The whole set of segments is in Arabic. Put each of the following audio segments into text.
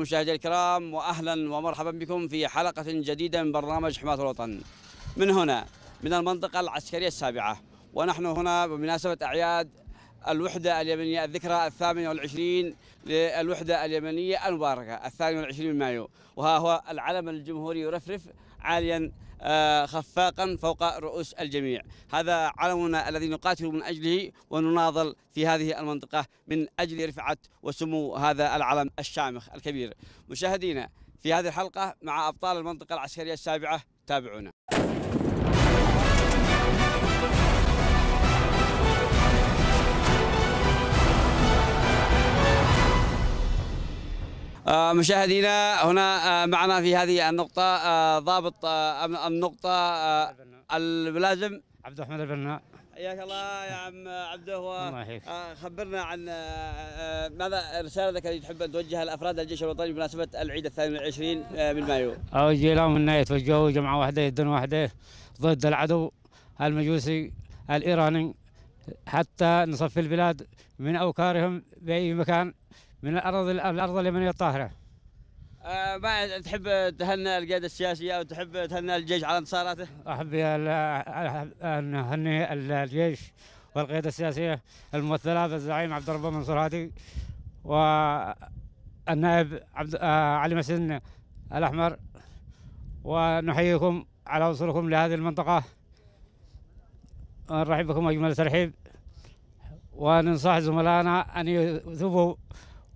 عليكم مشاهدي الكرام واهلا ومرحبا بكم في حلقه جديده من برنامج حماة الوطن. من هنا من المنطقه العسكريه السابعه ونحن هنا بمناسبه اعياد الوحدة اليمنية الذكرى الثامنة والعشرين للوحدة اليمنية المباركة الثاني والعشرين من مايو وها هو العلم الجمهوري يرفرف عاليا آه، خفاقا فوق رؤوس الجميع هذا علمنا الذي نقاتل من أجله ونناضل في هذه المنطقة من أجل رفعة وسمو هذا العلم الشامخ الكبير مشاهدينا في هذه الحلقة مع أبطال المنطقة العسكرية السابعة تابعونا آه، مشاهدينا هنا آه، معنا في هذه النقطة آه، ضابط النقطة الملازم عبد الرحمن البناء حياك الله يا عم عبده الله يحييك خبرنا عن ماذا رسالتك التي تحب ان توجهها لافراد الجيش الوطني بمناسبه العيد الثاني والعشرين من مايو؟ اوجه لهم انه يتوجهوا جمعه واحده يد واحده ضد العدو المجوسي الايراني حتى نصفي البلاد من اوكارهم باي مكان من الارض الارض اليمنيه الطاهره آه، ما تحب تهنى القياده السياسيه او تحب تهنى الجيش على انتصاراته؟ احب ان اهني الجيش والقياده السياسيه الممثله بالزعيم عبد الرب منصور هادي والنائب عبد آه، علي مسن الاحمر ونحييكم على وصولكم لهذه المنطقه ونرحب بكم اجمل ترحيب وننصح زملائنا ان يثبوا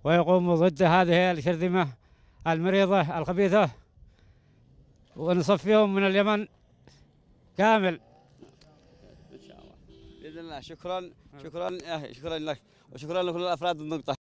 ويقوم ضد هذه الشرذمة المريضة الخبيثة ونصفيهم من اليمن كامل إن شاء الله بإذن الله شكرا شكرا آه، شكرا لك وشكرا لكل الأفراد النقطة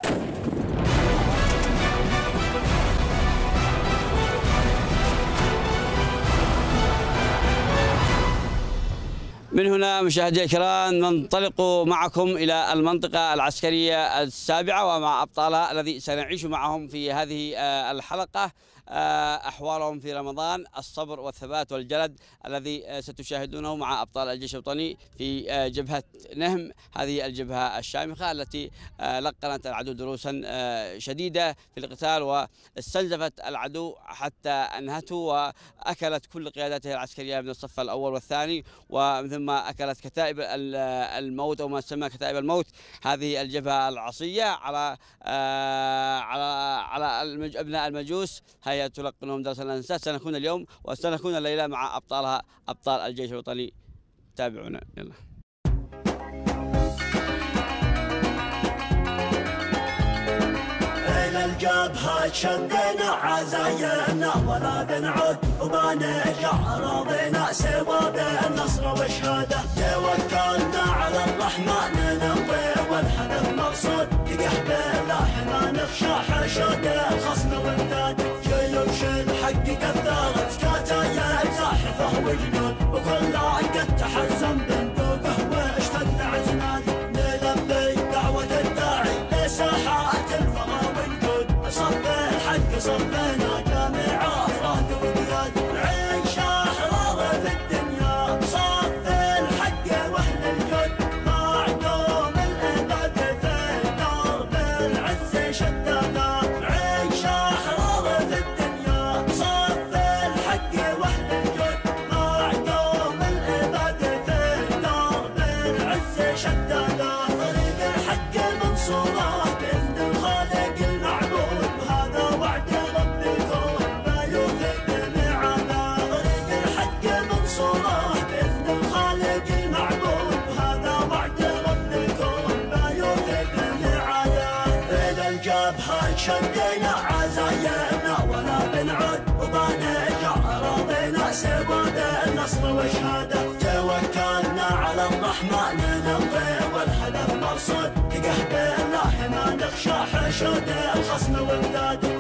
من هنا مشاهدي الكرام ننطلق معكم إلى المنطقة العسكرية السابعة ومع أبطالها الذي سنعيش معهم في هذه آه، الحلقة آه، أحوالهم في رمضان الصبر والثبات والجلد الذي آه، ستشاهدونه مع أبطال الجيش الوطني في آه، جبهة نهم هذه الجبهة الشامخة التي لقنت العدو دروسا شديدة في القتال واستنزفت العدو حتى أنهته وأكلت كل قياداته العسكرية من الصف الأول والثاني ثم أكلت كتائب الموت أو ما تسمى كتائب الموت هذه الجبهة العصية على على على أبناء المجوس هي هي تلقنهم درس الأنساس سنكون اليوم وسنكون الليلة مع أبطالها أبطال الجيش الوطني تابعونا يلا الجبهة شدنا عزاينا ولا بنعد وما نرجع راضينا سوى بالنصر والشهادة توكلنا على الرحمن ننطي والهدف مقصود يقح بالله ما نخشى حشد الخصم والنادي سولوشن حقي كثرت كاتايا زاحفه وجنون وكل عقد تحزن بندوقه واشتد عزمان نلبي دعوة الداعي لساحات الفراغ ونجود صبي الحق صبينا بادينا عزايمنا ولا بنعد وبنرجع راضينا سباد النصر والشهادة توكلنا على الرحمن نمضي والحلف مرصد تقهبنا حنا نخشى حشود الخصم والنادي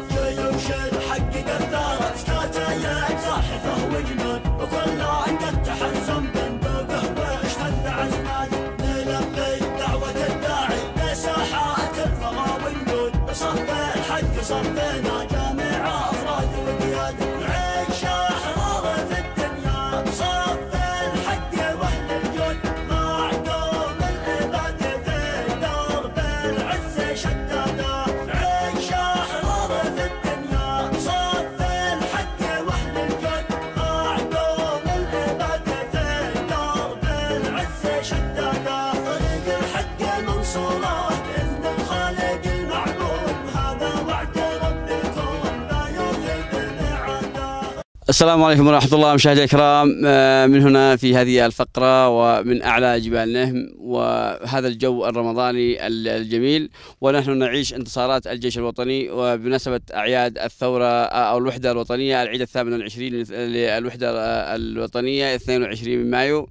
السلام عليكم ورحمة الله مشاهدينا الكرام آه، من هنا في هذه الفقرة ومن أعلى جبال نهم وهذا الجو الرمضاني الجميل ونحن نعيش انتصارات الجيش الوطني وبمناسبة أعياد الثورة آه، أو الوحدة الوطنية العيد الثامن والعشرين للوحدة آه، الوطنية 22 من مايو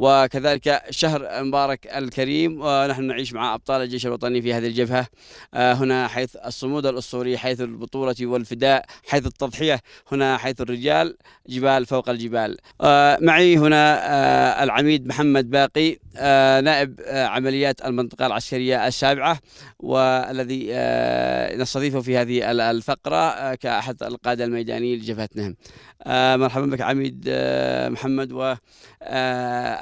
وكذلك شهر مبارك الكريم ونحن آه، نعيش مع أبطال الجيش الوطني في هذه الجبهة آه، هنا حيث الصمود الأسطوري حيث البطولة والفداء حيث التضحية هنا حيث الرجال جبال فوق الجبال آه، معي هنا العميد محمد باقي نائب عمليات المنطقة العسكرية السابعة والذي نستضيفه في هذه الفقرة كأحد القادة الميدانيين لجبهتنا مرحبا بك عميد محمد و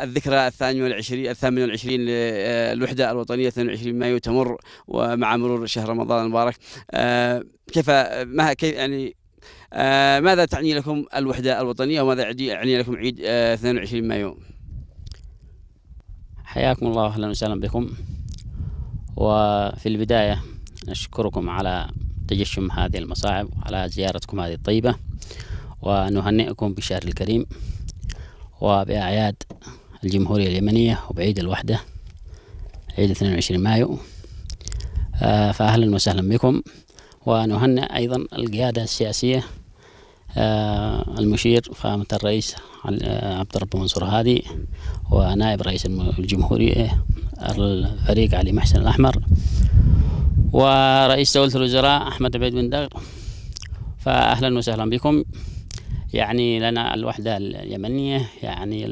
الذكرى الثانية والعشرين الثامنة والعشرين للوحدة آه، الوطنية 22 مايو تمر ومع مرور شهر رمضان المبارك آه، كيف ما كيف يعني آه، ماذا تعني لكم الوحدة الوطنية وماذا يعني لكم عيد 22 مايو حياكم الله أهلا وسهلا بكم وفي البداية نشكركم على تجشم هذه المصاعب وعلى زيارتكم هذه الطيبة ونهنئكم بالشهر الكريم وبأعياد الجمهورية اليمنية وبعيد الوحدة عيد 22 مايو آه، فأهلا وسهلا بكم ونهنئ أيضا القيادة السياسية آه، المشير فخامة الرئيس آه، عبد الرب منصور هادي ونائب رئيس الجمهورية الفريق علي محسن الأحمر ورئيس دولة الوزراء أحمد عبيد بن دغر فأهلا وسهلا بكم يعني لنا الوحدة اليمنية يعني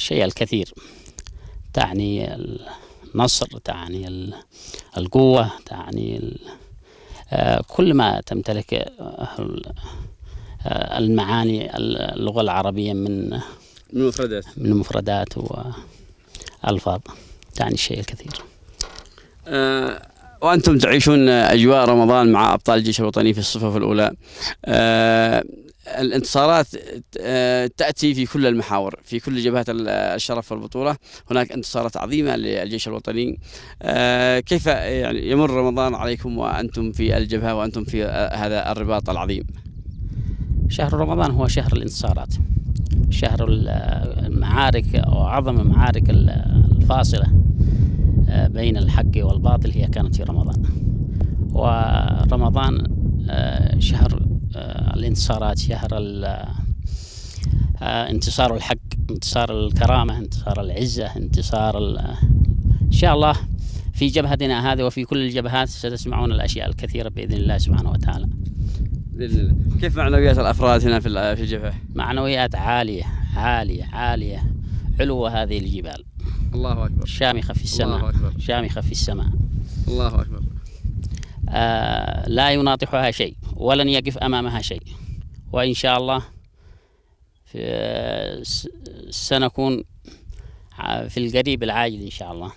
الشيء الكثير تعني النصر تعني القوة تعني آه، كل ما تمتلك آه، آه، المعاني اللغة العربية من من مفردات من مفردات وألفاظ تعني الشيء الكثير أه وأنتم تعيشون أجواء رمضان مع أبطال الجيش الوطني في الصفوف الأولى أه الانتصارات آه، تأتي في كل المحاور في كل جبهات الشرف والبطولة هناك انتصارات عظيمة للجيش الوطني آه، كيف يعني يمر رمضان عليكم وأنتم في الجبهة وأنتم في آه، هذا الرباط العظيم شهر رمضان هو شهر الانتصارات شهر المعارك أو أعظم المعارك الفاصلة بين الحق والباطل هي كانت في رمضان ورمضان شهر آه، الانتصارات شهر آه، انتصار الحق انتصار الكرامة انتصار العزة انتصار إن شاء الله في جبهتنا هذه وفي كل الجبهات ستسمعون الأشياء الكثيرة بإذن الله سبحانه وتعالى بإذن الله كيف معنويات الأفراد هنا في في الجبهة؟ معنويات عالية عالية عالية علو هذه الجبال الله أكبر شامخة في السماء الله أكبر شامخة في السماء الله أكبر آه، لا يناطحها شيء ولن يقف أمامها شيء وإن شاء الله آه، سنكون في القريب العاجل إن شاء الله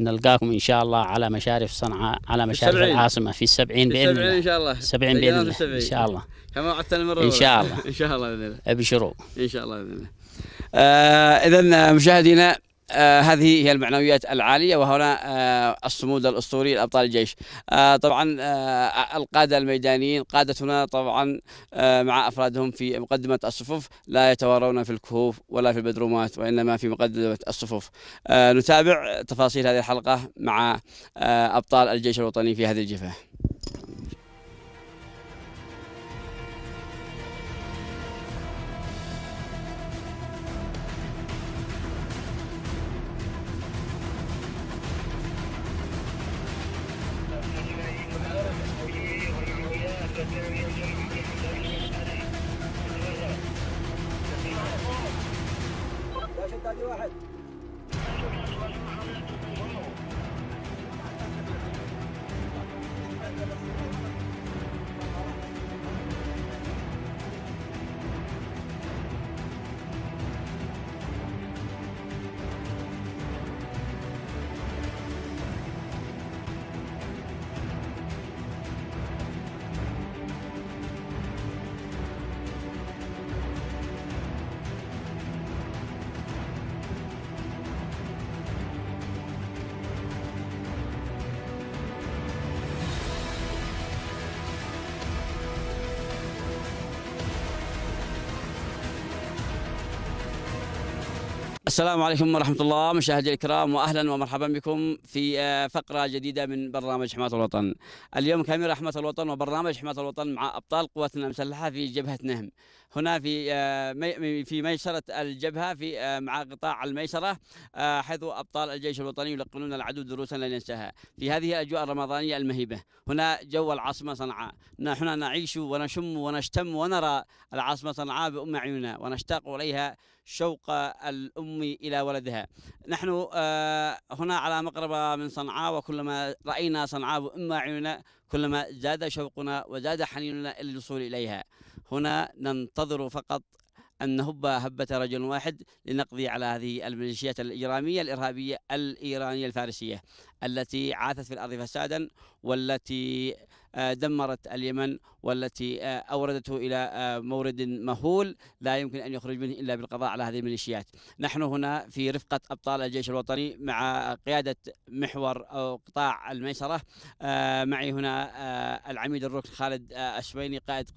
نلقاكم إن شاء الله على مشارف صنعاء على مشارف السبعين. العاصمة في السبعين بإذن الله إن شاء الله سبعين بإذن الله إن شاء الله كما وعدتنا مرة إن شاء الله إن شاء الله بإذن الله أبشروا إن شاء الله بإذن الله آه إذا مشاهدينا آه هذه هي المعنويات العاليه وهنا آه الصمود الاسطوري لابطال الجيش آه طبعا آه، القاده الميدانيين قادتنا طبعا آه، مع افرادهم في مقدمه الصفوف لا يتوارون في الكهوف ولا في البدرومات وانما في مقدمه الصفوف آه، نتابع تفاصيل هذه الحلقه مع ابطال الجيش الوطني في هذه الجبهه السلام عليكم ورحمة الله مشاهدي الكرام وأهلا ومرحبا بكم في آه، فقرة جديدة من برنامج حماة الوطن اليوم كاميرا حماة الوطن وبرنامج حماة الوطن مع أبطال قواتنا المسلحة في جبهة نهم هنا في آه، في ميسرة الجبهة في آه، مع قطاع الميسرة حيث أبطال الجيش الوطني يلقنون العدو دروسا لن ينساها في هذه الأجواء الرمضانية المهيبة هنا جو العاصمة صنعاء نحن نعيش ونشم ونشتم ونرى العاصمة صنعاء بأم عيوننا ونشتاق إليها شوق الأم إلى ولدها نحن آه، هنا على مقربة من صنعاء وكلما رأينا صنعاء وإما عيوننا كلما زاد شوقنا وزاد حنيننا إلى الوصول إليها هنا ننتظر فقط أن نهب هبة رجل واحد لنقضي على هذه الميليشيات الإجرامية الإرهابية الإيرانية الفارسية التي عاثت في الأرض فسادا والتي آه، دمرت اليمن والتي آه، أوردته إلى آه، مورد مهول لا يمكن أن يخرج منه إلا بالقضاء على هذه الميليشيات نحن هنا في رفقة أبطال الجيش الوطني مع قيادة محور أو قطاع الميسرة معي هنا العميد الركن خالد الشبيني قائد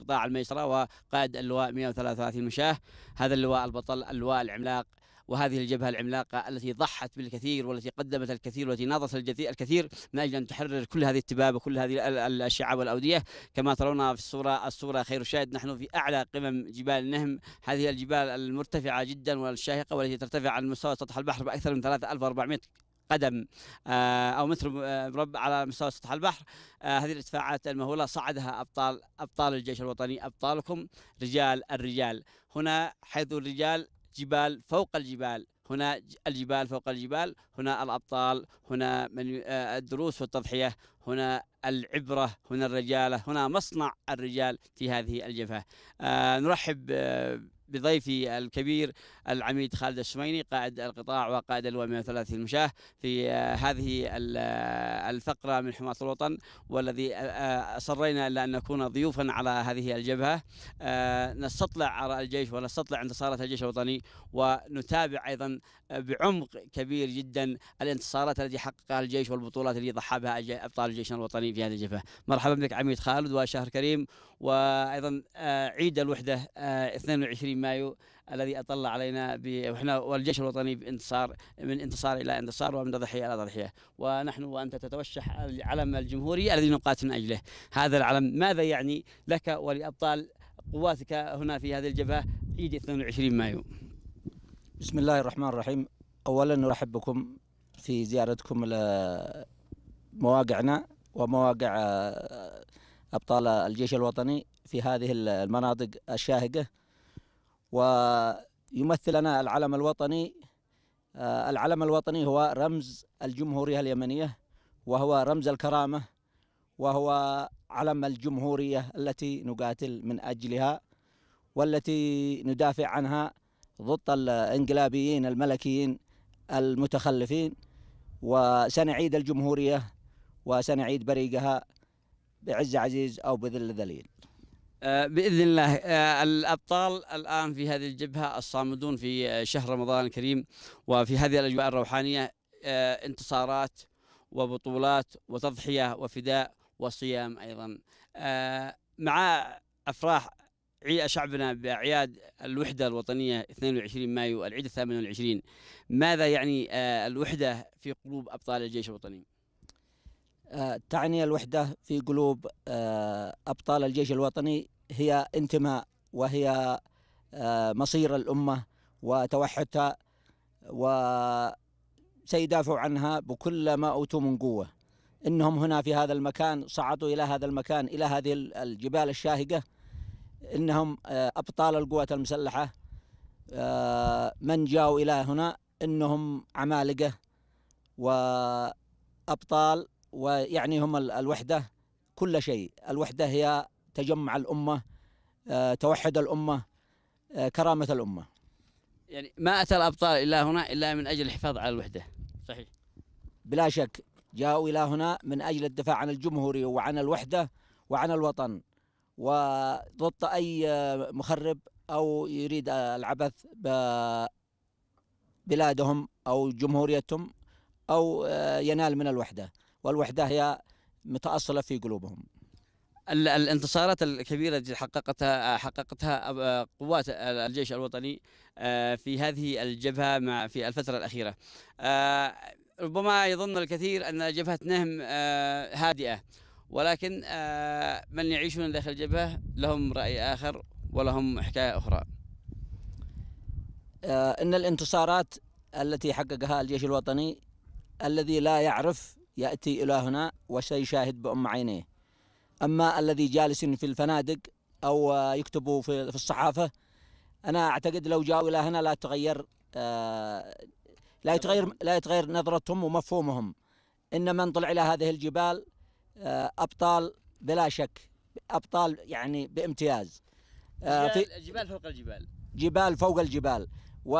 قطاع الميسرة وقائد اللواء 133 مشاه هذا اللواء البطل اللواء العملاق وهذه الجبهة العملاقة التي ضحت بالكثير والتي قدمت الكثير والتي ناضت الكثير من أجل أن تحرر كل هذه التباب وكل هذه الأشعة والأودية كما ترون في الصورة الصورة خير شاهد نحن في أعلى قمم جبال النهم هذه الجبال المرتفعة جدا والشاهقة والتي ترتفع عن مستوى سطح البحر بأكثر من 3400 قدم آه، او متر مربع آه، على مستوى سطح البحر آه، هذه الارتفاعات المهوله صعدها ابطال ابطال الجيش الوطني ابطالكم رجال الرجال هنا حيث الرجال جبال فوق الجبال هنا الجبال فوق الجبال هنا الأبطال هنا من آه، الدروس والتضحية هنا العبرة هنا الرجالة هنا مصنع الرجال في هذه الجبهة آه، نرحب آه، بضيفي الكبير العميد خالد السميني قائد القطاع وقائد ال 130 المشاه في آه، هذه آه، الفقرة من حماة الوطن والذي آه، أصرينا الا أن نكون ضيوفا على هذه الجبهة نستطلع على الجيش ونستطلع انتصارات الجيش الوطني ونتابع أيضا بعمق كبير جدا الانتصارات التي حققها الجيش والبطولات التي ضحى بها أبطال الجيش الوطني في هذه الجبهة مرحبا بك عميد خالد وشهر كريم وأيضا عيد الوحدة 22 مايو الذي اطل علينا واحنا والجيش الوطني بانتصار من انتصار الى انتصار ومن ضحيه الى ضحيه ونحن وانت تتوشح علم الجمهوريه الذي نقاتل من اجله هذا العلم ماذا يعني لك ولابطال قواتك هنا في هذه الجبهه عيد 22 مايو بسم الله الرحمن الرحيم اولا نرحب بكم في زيارتكم لمواقعنا ومواقع آه، ابطال الجيش الوطني في هذه المناطق الشاهقه ويمثلنا العلم الوطني آه، العلم الوطني هو رمز الجمهورية اليمنية وهو رمز الكرامة وهو علم الجمهورية التي نقاتل من أجلها والتي ندافع عنها ضد الانقلابيين الملكيين المتخلفين وسنعيد الجمهورية وسنعيد بريقها بعز عزيز أو بذل ذليل آه، باذن الله آه، الابطال الان في هذه الجبهه الصامدون في آه، شهر رمضان الكريم وفي هذه الاجواء الروحانيه انتصارات وبطولات وتضحيه وفداء وصيام ايضا مع افراح شعبنا بأعياد الوحدة الوطنية 22 مايو العيد الثامن والعشرين ماذا يعني الوحدة في قلوب أبطال الجيش الوطني؟ تعني الوحدة في قلوب آه، أبطال الجيش الوطني هي انتماء وهي آه، مصير الأمة وتوحدها وسيدافعوا عنها بكل ما أوتوا من قوة إنهم هنا في هذا المكان صعدوا إلى هذا المكان إلى هذه الجبال الشاهقة إنهم آه، أبطال القوات المسلحة من جاءوا إلى هنا إنهم عمالقة وأبطال ويعني هم الوحدة كل شيء الوحدة هي تجمع الأمة آه، توحد الأمة آه، كرامة الأمة يعني ما أتى الأبطال إلى هنا إلا من أجل الحفاظ على الوحدة صحيح بلا شك جاءوا إلى هنا من أجل الدفاع عن الجمهورية وعن الوحدة وعن الوطن وضد أي آه، مخرب أو يريد العبث ببلادهم أو جمهوريتهم أو ينال من الوحدة والوحدة هي متأصلة في قلوبهم الانتصارات الكبيره التي حققتها حققتها قوات الجيش الوطني آه، في هذه الجبهه مع في الفتره الاخيره آه، ربما يظن الكثير ان جبهه نهم آه، هادئه ولكن من يعيشون داخل الجبهه لهم راي اخر ولهم حكايه اخرى ان الانتصارات التي حققها الجيش الوطني الذي لا يعرف يأتي إلى هنا وسيشاهد بأم عينيه أما الذي جالس في الفنادق أو يكتب في الصحافة أنا أعتقد لو جاءوا إلى هنا لا تغير آه، لا يتغير لا يتغير نظرتهم ومفهومهم إن من طلع إلى هذه الجبال آه، أبطال بلا شك أبطال يعني بامتياز آه، جبال, جبال فوق الجبال جبال فوق الجبال و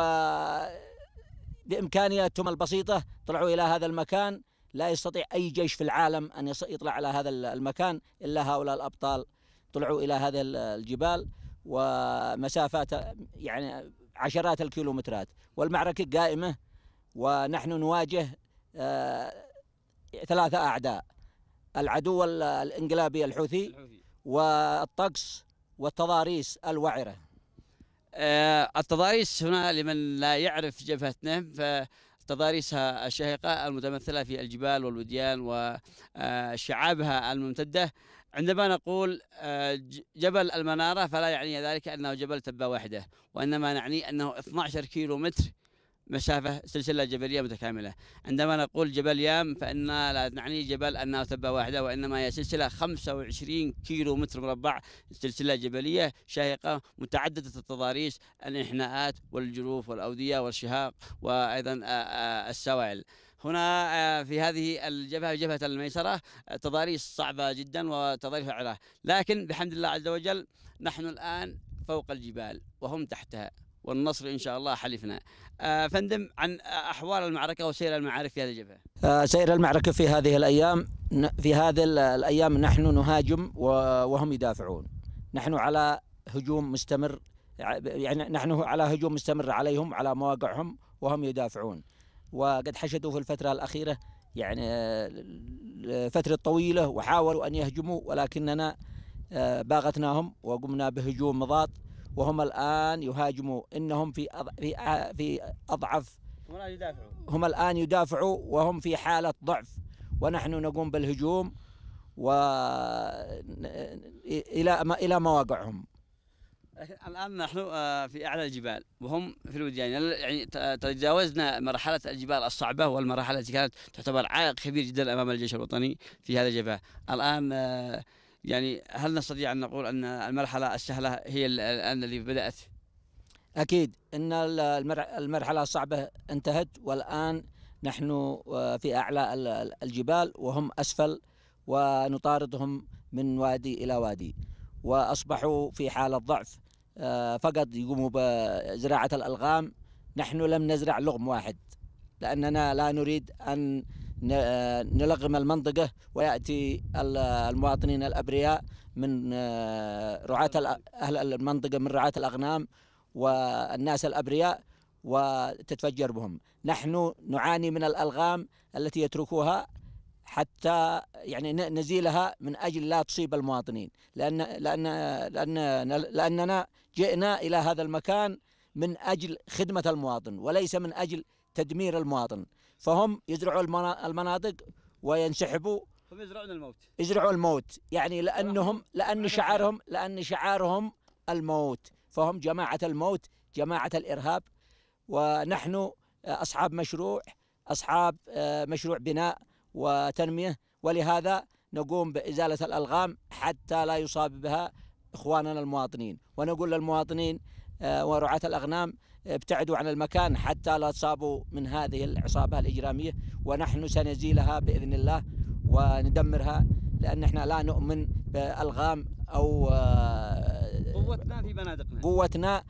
بإمكانياتهم البسيطة طلعوا إلى هذا المكان لا يستطيع أي جيش في العالم أن يطلع على هذا المكان إلا هؤلاء الأبطال طلعوا إلى هذه الجبال ومسافات يعني عشرات الكيلومترات والمعركة قائمة ونحن نواجه آه، ثلاثة أعداء العدو الإنقلابي الحوثي والطقس والتضاريس الوعرة آه، التضاريس هنا لمن لا يعرف جبهتنا ف تضاريسها الشاهقة المتمثلة في الجبال والوديان وشعابها الممتدة عندما نقول آه، جبل المنارة فلا يعني ذلك أنه جبل تبة واحدة وإنما نعني أنه 12 كيلو متر مسافة سلسلة جبلية متكاملة عندما نقول جبل يام فإن لا نعني جبل أنها تبة واحدة وإنما هي سلسلة 25 كيلو متر مربع سلسلة جبلية شاهقة متعددة التضاريس الانحناءات والجروف والأودية والشهاق وأيضا السوائل هنا في هذه الجبهة جبهة الميسرة تضاريس صعبة جدا وتضاريس عراه لكن بحمد الله عز وجل نحن الآن فوق الجبال وهم تحتها والنصر ان شاء الله حلفنا. آه، فندم عن احوال المعركه وسير المعارك في هذه الجبهه. آه، سير المعركه في هذه الايام في هذه الايام نحن نهاجم وهم يدافعون. نحن على هجوم مستمر يعني نحن على هجوم مستمر عليهم على مواقعهم وهم يدافعون. وقد حشدوا في الفتره الاخيره يعني فتره طويله وحاولوا ان يهجموا ولكننا آه، باغتناهم وقمنا بهجوم مضاد وهم الآن يهاجموا إنهم في في في أضعف هم الآن يدافعوا هم الآن يدافعوا وهم في حالة ضعف ونحن نقوم بالهجوم و إلى إلى مواقعهم الآن نحن آه، في أعلى الجبال وهم في الوديان يعني تجاوزنا مرحلة الجبال الصعبة والمراحل التي كانت تعتبر عائق كبير جدا أمام الجيش الوطني في هذا الجبهة الآن آه، يعني هل نستطيع أن نقول أن المرحلة السهلة هي الآن اللي بدأت؟ أكيد أن المرحلة الصعبة انتهت والآن نحن آه، في أعلى الجبال وهم أسفل ونطاردهم من وادي إلى وادي وأصبحوا في حالة ضعف آه، فقط يقوموا بزراعة الألغام نحن لم نزرع لغم واحد لأننا لا نريد أن آه، نلغم المنطقة ويأتي المواطنين الأبرياء من آه، رعاة أهل المنطقة من رعاة الأغنام والناس الأبرياء وتتفجر بهم نحن نعاني من الألغام التي يتركوها حتى يعني نزيلها من أجل لا تصيب المواطنين لأن, لأن, لأن لأننا جئنا إلى هذا المكان من أجل خدمة المواطن وليس من أجل تدمير المواطن فهم يزرعوا المناطق وينسحبوا هم يزرعون الموت يزرعوا الموت يعني لانهم لان شعارهم لان شعارهم الموت فهم جماعه الموت جماعه الارهاب ونحن اصحاب مشروع اصحاب آه، مشروع بناء وتنميه ولهذا نقوم بازاله الالغام حتى لا يصاب بها اخواننا المواطنين ونقول للمواطنين آه، ورعاه الاغنام ابتعدوا عن المكان حتى لا تصابوا من هذه العصابة الإجرامية ونحن سنزيلها بإذن الله وندمرها لأن احنا لا نؤمن بألغام أو آه، قوتنا في بنادقنا قوتنا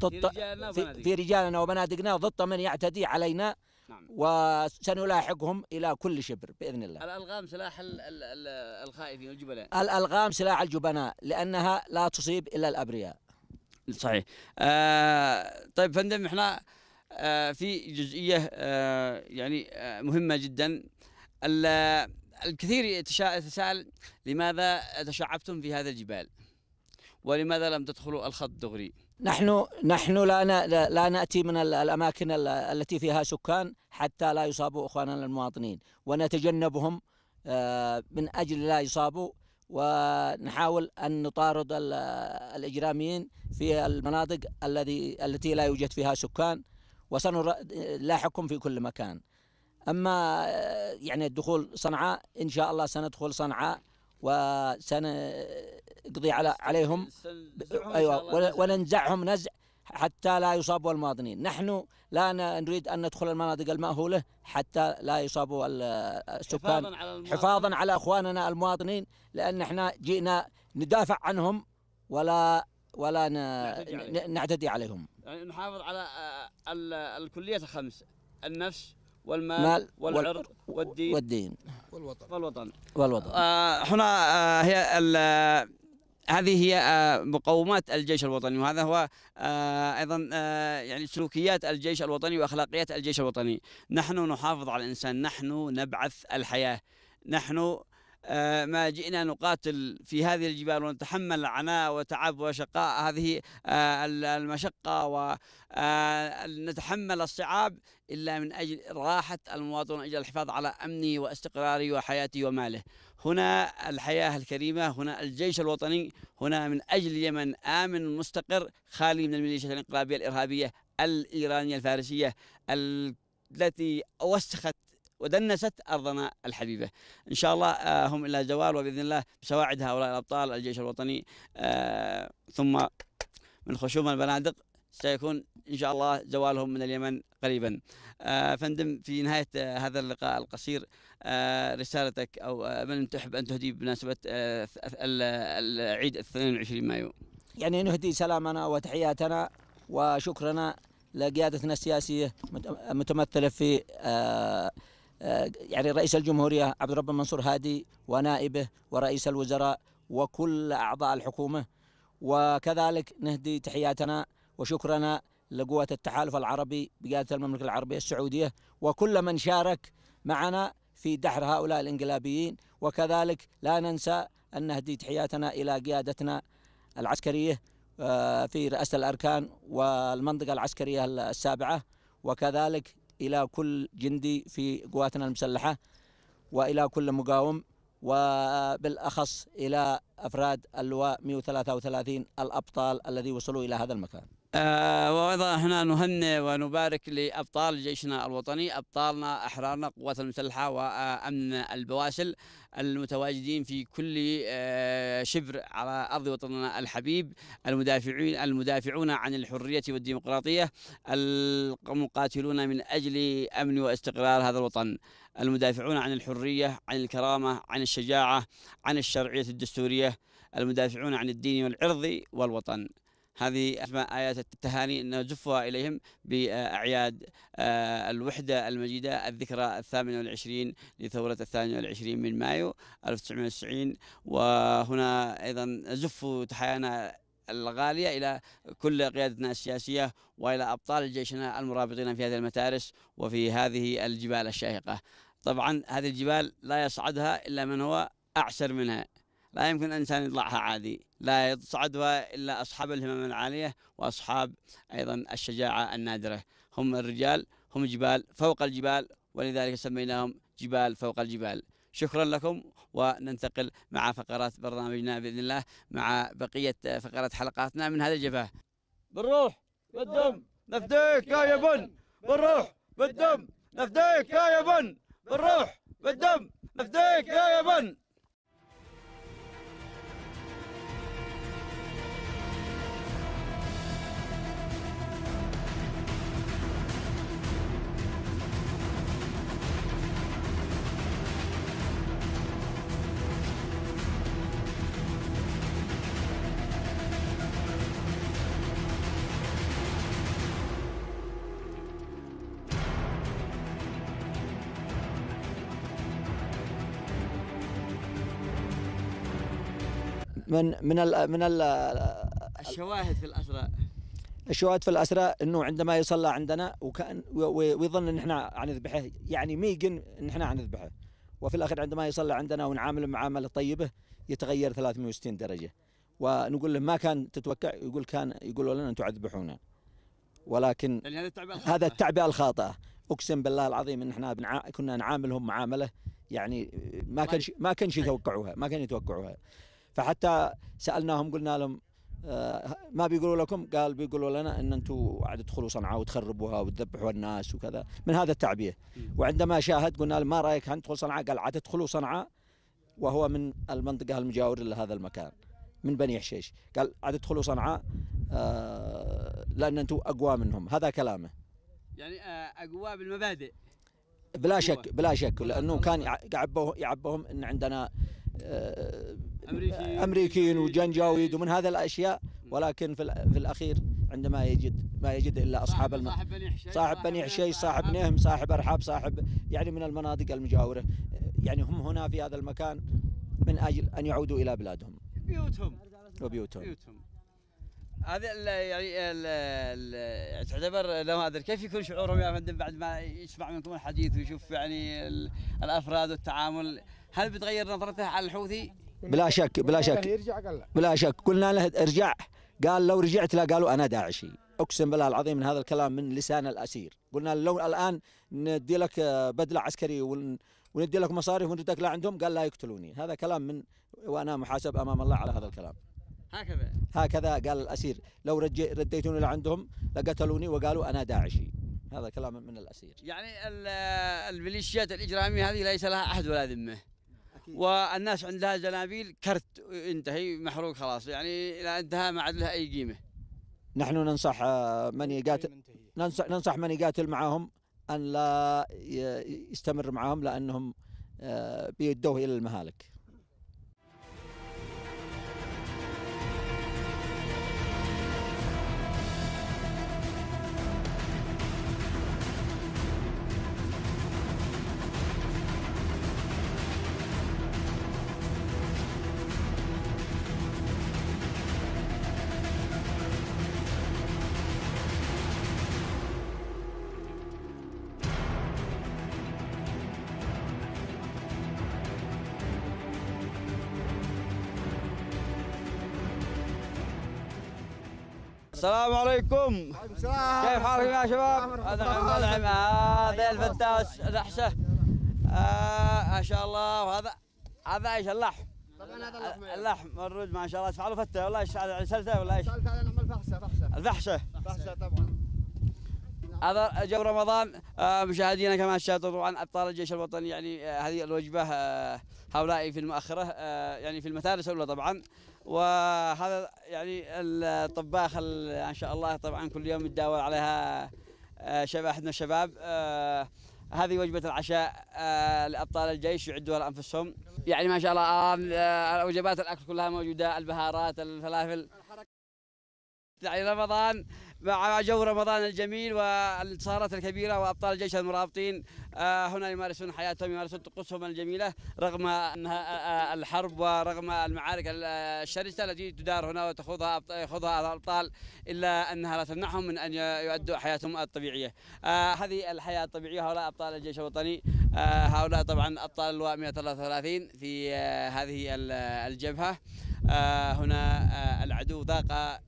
في رجالنا, في, في رجالنا وبنادقنا ضد من يعتدي علينا نعم. وسنلاحقهم الى كل شبر باذن الله. الالغام سلاح الخائفين الجبناء. الالغام سلاح الجبناء لانها لا تصيب الا الابرياء. صحيح آه طيب فندم احنا آه في جزئيه آه يعني آه مهمه جدا الكثير يتساءل لماذا تشعبتم في هذا الجبال ولماذا لم تدخلوا الخط الدغري نحن نحن لا لا ناتي من الاماكن التي فيها سكان حتى لا يصابوا اخواننا المواطنين ونتجنبهم آه، من اجل لا يصابوا ونحاول أن نطارد الإجراميين في المناطق الذي التي لا يوجد فيها سكان وسنلاحقهم في كل مكان أما يعني الدخول صنعاء إن شاء الله سندخل صنعاء وسنقضي على عليهم ايوه وننزعهم نزع حتى لا يصابوا المواطنين نحن لا نريد أن ندخل المناطق المأهولة حتى لا يصابوا السكان حفاظا على, حفاظاً على أخواننا المواطنين لأن احنا جئنا ندافع عنهم ولا ولا نعتدي عليهم, نعتدي عليهم. يعني نحافظ على آه، الكليات الخمس النفس والمال والعرض والدين والدين والوطن والوطن والوطن آه هنا آه هي هذه هي آه، مقومات الجيش الوطني وهذا هو آه، ايضا آه، يعني سلوكيات الجيش الوطني واخلاقيات الجيش الوطني نحن نحافظ على الانسان نحن نبعث الحياه نحن آه، ما جئنا نقاتل في هذه الجبال ونتحمل العناء وتعب وشقاء هذه آه، المشقة ونتحمل آه، الصعاب إلا من أجل راحة المواطن أجل الحفاظ على أمني واستقراري وحياتي وماله هنا الحياة الكريمة هنا الجيش الوطني هنا من أجل يمن آمن مستقر خالي من الميليشيات الانقلابية الإرهابية الإيرانية الفارسية التي وسخت ودنست أرضنا الحبيبة إن شاء الله آه، هم إلى زوال وبإذن الله بسواعد هؤلاء الأبطال الجيش الوطني آه، ثم من خشوم البنادق سيكون إن شاء الله زوالهم من اليمن قريبا آه، فندم في نهاية هذا اللقاء القصير رسالتك أو من تحب أن تهدي بمناسبة العيد 22 مايو يعني نهدي سلامنا وتحياتنا وشكرنا لقيادتنا السياسية متمثلة في آه، يعني رئيس الجمهورية عبد الرب منصور هادي ونائبه ورئيس الوزراء وكل أعضاء الحكومة وكذلك نهدي تحياتنا وشكرنا لقوة التحالف العربي بقيادة المملكة العربية السعودية وكل من شارك معنا في دحر هؤلاء الانقلابيين وكذلك لا ننسى أن نهدي تحياتنا إلى قيادتنا العسكرية آه، في رئاسة الأركان والمنطقة العسكرية السابعة وكذلك إلى كل جندي في قواتنا المسلحة وإلى كل مقاوم وبالأخص إلى أفراد اللواء 133 الأبطال الذي وصلوا إلى هذا المكان آه، وايضا هنا نهنئ ونبارك لابطال جيشنا الوطني ابطالنا احرارنا قوات المسلحه وامن البواسل المتواجدين في كل آه، شبر على ارض وطننا الحبيب المدافعين المدافعون عن الحريه والديمقراطيه المقاتلون من اجل امن واستقرار هذا الوطن المدافعون عن الحريه عن الكرامه عن الشجاعه عن الشرعيه الدستوريه المدافعون عن الدين والعرض والوطن هذه أسماء آيات التهاني نزفها إليهم بأعياد آه، الوحدة المجيدة الذكرى الثامنة والعشرين لثورة الثانية والعشرين من مايو 1990 وهنا أيضا نزف تحيانا الغالية إلى كل قيادتنا السياسية وإلى أبطال جيشنا المرابطين في هذه المتارس وفي هذه الجبال الشاهقة طبعا هذه الجبال لا يصعدها إلا من هو أعسر منها لا يمكن الإنسان يطلعها عادي لا يصعدها إلا أصحاب الهمم العالية وأصحاب أيضا الشجاعة النادرة هم الرجال هم جبال فوق الجبال ولذلك سميناهم جبال فوق الجبال شكرا لكم وننتقل مع فقرات برنامجنا بإذن الله مع بقية فقرات حلقاتنا من هذا الجبهة بالروح بالدم نفديك يا بن بالروح بالدم نفديك يا بن بالروح بالدم نفديك يا بن من من الـ من الـ الشواهد في الاسرى الشواهد في الاسرى انه عندما يصلى عندنا وكان ويظن ان احنا عنذبحه يعني ميقن ان احنا عنذبحه وفي الاخير عندما يصلى عندنا ونعامله معامله طيبه يتغير 360 درجه ونقول له ما كان تتوقع يقول كان يقولوا لنا انتم عذبحونا ولكن هذا التعبئه الخاطئه اقسم بالله العظيم ان احنا بنع... كنا نعاملهم معامله يعني ما طيب. كان ما كانش يتوقعوها ما كان يتوقعوها فحتى سالناهم قلنا لهم آه، ما بيقولوا لكم قال بيقولوا لنا ان انتم عاد تدخلوا صنعاء وتخربوها وتذبحوا الناس وكذا من هذا التعبير وعندما شاهد قلنا له ما رايك هندخل صنعاء قال عاد تدخلوا صنعاء وهو من المنطقه المجاوره لهذا المكان من بني حشيش قال عاد تدخلوا صنعاء آه لان انتم اقوى منهم هذا كلامه يعني آه، اقوى بالمبادئ بلا شك بلا شك لانه كان يعبهم يعبوهم ان عندنا امريكيين وجنجاويد ومن هذا الاشياء ولكن في الاخير عندما يجد ما يجد الا اصحاب الم... صاحب بني حشي صاحب نهم صاحب ارحاب صاحب يعني من المناطق المجاوره يعني هم هنا في هذا المكان من اجل ان يعودوا الى بلادهم بيوتهم وبيوتهم بيوتهم هذا يعني تعتبر لو هذا كيف يكون شعورهم يا فندم بعد ما يسمع منكم الحديث ويشوف يعني الافراد والتعامل هل بتغير نظرته على الحوثي؟ بلا شك بلا شك بلا شك قلنا له ارجع قال لو رجعت لا قالوا انا داعشي اقسم بالله العظيم من هذا الكلام من لسان الاسير قلنا لو الان ندي لك بدله عسكريه وندي لك مصاريف وندك لا عندهم قال لا يقتلوني هذا كلام من وانا محاسب امام الله على هذا الكلام هكذا هكذا قال الاسير لو رديتوني لعندهم لقتلوني وقالوا انا داعشي هذا كلام من الاسير يعني الميليشيات الاجراميه هذه ليس لها احد ولا ذمه والناس عندها زنابيل كرت ينتهي محروق خلاص يعني إلى انتهى ما عاد لها أي قيمة نحن ننصح آه، من يقاتل ننصح, ننصح من يقاتل معهم أن لا يستمر معهم لأنهم آه، بيدوه إلى المهالك السلام عليكم كيف حالكم يا شباب؟ هذا محمد نعم،, نعم،, نعم هذا الفتاس نحسه آه ما شاء الله وهذا هذا ايش اللحم طبعا هذا اللحم آه، اللحم الرز ما شاء الله تفعلوا فته والله ايش سلته ولا ايش؟ سلته هذا نعم، الفحشه فحشه الفحشه فحشه طبعا هذا جو رمضان آه، مشاهدينا كما الشاطر طبعا ابطال الجيش الوطني يعني آه، هذه الوجبه هؤلاء في المؤخره يعني في المدارس الاولى طبعا وهذا يعني الطباخ ان شاء الله طبعا كل يوم يتداول عليها آه، شباب احدنا الشباب آه، هذه وجبه العشاء آه، لابطال الجيش يعدوها لانفسهم يعني ما شاء الله وجبات الاكل كلها موجوده البهارات الفلافل يعني رمضان مع جو رمضان الجميل والانتصارات الكبيره وابطال جيش المرابطين آه، هنا يمارسون حياتهم يمارسون طقوسهم الجميله رغم انها آه، آه، الحرب ورغم المعارك الشرسه التي تدار هنا وتخوضها يخوضها الابطال الا انها لا تمنعهم من ان يؤدوا حياتهم الطبيعيه. هذه الحياه الطبيعيه هؤلاء ابطال الجيش الوطني هؤلاء طبعا ابطال اللواء 133 في هذه الجبهه هنا العدو ذاق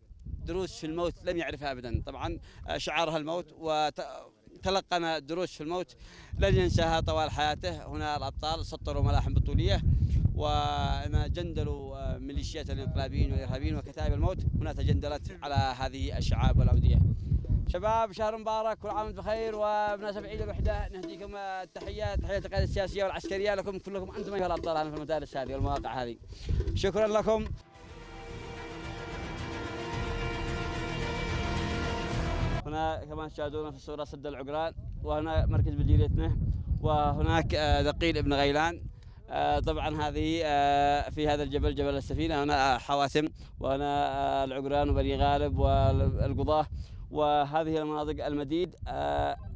دروس في الموت لم يعرفها ابدا طبعا آه، شعارها الموت وتلقنا دروس في الموت لن ينساها طوال حياته هنا الابطال سطروا ملاحم بطوليه وما جندلوا آه، ميليشيات الانقلابيين والارهابيين وكتائب الموت هنا تجندلت على هذه الشعاب والاوديه شباب شهر مبارك كل عام وانتم بخير وبمناسبه عيد الوحده نهديكم آه، التحيات تحيه القياده السياسيه والعسكريه لكم كلكم انتم ايها الابطال في المدارس هذه والمواقع هذه شكرا لكم هنا كما تشاهدون في الصورة سد العقران وهنا مركز مديريتنا وهناك دقيل آه، ابن غيلان آه، طبعا هذه آه، في هذا الجبل جبل السفينة هنا حواسم وهنا العقران وبني غالب والقضاه وهذه المناطق المديد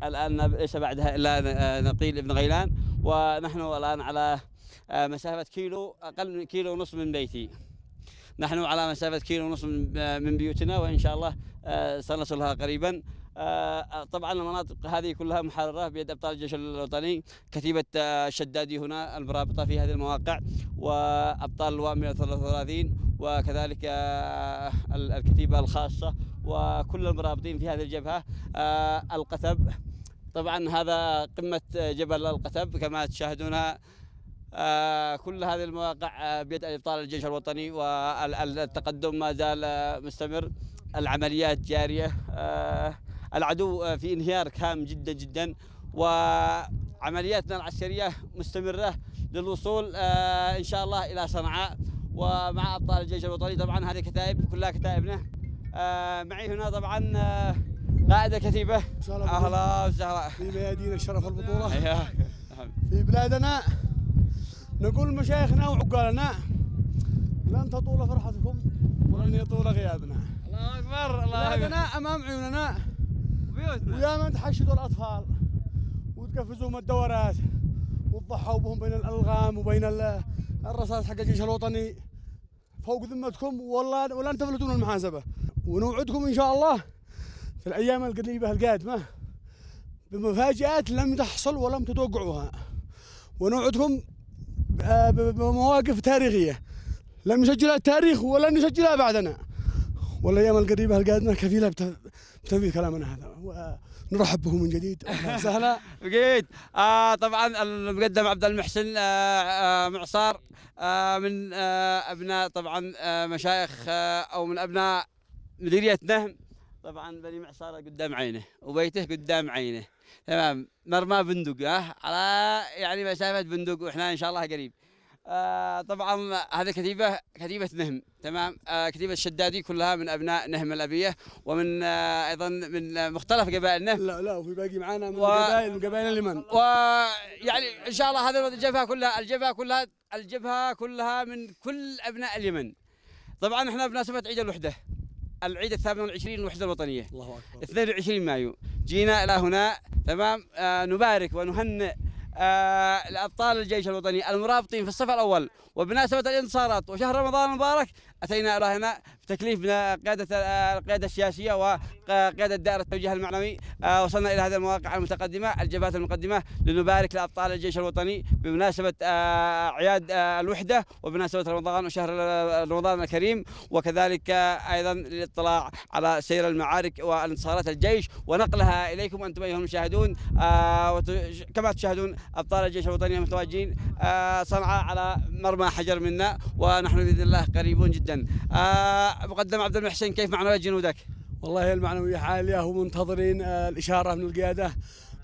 الآن ليس بعدها إلا نقيل ابن غيلان ونحن الآن على مسافة كيلو أقل من كيلو ونصف من بيتي نحن على مسافة كيلو ونصف من بيوتنا وإن شاء الله آه، سنصلها قريبا آه، طبعا المناطق هذه كلها محررة بيد أبطال الجيش الوطني كتيبة الشدادي آه، هنا المرابطة في هذه المواقع وأبطال اللواء 133 وكذلك الكتيبة الخاصة وكل المرابطين في هذه الجبهة القتب طبعا هذا قمة جبل القتب كما تشاهدون آه، كل هذه المواقع آه، بيد ابطال الجيش الوطني والتقدم ما زال آه، مستمر العمليات جاريه العدو في انهيار كام جدا جدا وعملياتنا العسكريه مستمره للوصول ان شاء الله الى صنعاء ومع ابطال الجيش الوطني طبعا هذه كتائب كلها كتائبنا معي هنا طبعا قائدة كتيبه اهلا وسهلا في ميادين شرف البطوله أيوه. في بلادنا نقول مشايخنا وعقالنا لن تطول فرحتكم ولن يطول غيابنا الله اكبر الله اكبر امام عيوننا بيوتنا ويا من تحشدوا الاطفال من الدورات وتضحوا بهم بين الالغام وبين الرصاص حق الجيش الوطني فوق ذمتكم والله ولن تفلتون المحاسبه ونوعدكم ان شاء الله في الايام القريبه القادمه بمفاجات لم تحصل ولم تتوقعوها ونوعدكم بمواقف تاريخيه لم يسجلها التاريخ ولن يسجلها بعدنا والايام القريبه القادمه كفيله بتنفيذ كلامنا هذا ونرحب به من جديد اهلا بقيت آه طبعا المقدم عبد المحسن آه آه معصار آه من آه ابناء طبعا آه مشايخ آه او من ابناء مديريه نهم طبعا بني معصار قدام عينه وبيته قدام عينه تمام مرمى بندق ها على يعني مسافه بندق واحنا ان شاء الله قريب آه طبعا هذه كتيبه كتيبه نهم تمام آه كتيبه الشدادي كلها من ابناء نهم الابيه ومن آه ايضا من مختلف قبائل نهم لا لا وفي باقي معانا من و... قبائل قبائل اليمن ويعني ان شاء الله هذا الجبهه كلها الجبهه كلها الجبهه كلها من كل ابناء اليمن طبعا احنا بمناسبه عيد الوحده العيد الثامن والعشرين الوحدة الوطنية الله أكبر 22 مايو جينا إلى هنا تمام آه نبارك ونهنئ آه الأبطال الجيش الوطني المرابطين في الصف الأول وبناسبة الانتصارات وشهر رمضان المبارك أتينا إلى هنا من قيادة القيادة السياسية وقيادة دائرة التوجيه المعنوي آه، وصلنا إلى هذه المواقع المتقدمة الجبهات المقدمة لنبارك لأبطال الجيش الوطني بمناسبة آه، أعياد آه، الوحدة وبمناسبة رمضان وشهر رمضان الكريم وكذلك أيضا للاطلاع على سير المعارك وانتصارات الجيش ونقلها إليكم أنتم أيها المشاهدون كما تشاهدون أبطال الجيش الوطني المتواجدين صنعاء على مرمى حجر منا ونحن بإذن الله قريبون جدا آه مقدم عبد المحسن كيف معنويات جنودك؟ والله المعنويه عاليه ومنتظرين آه، الاشاره من القياده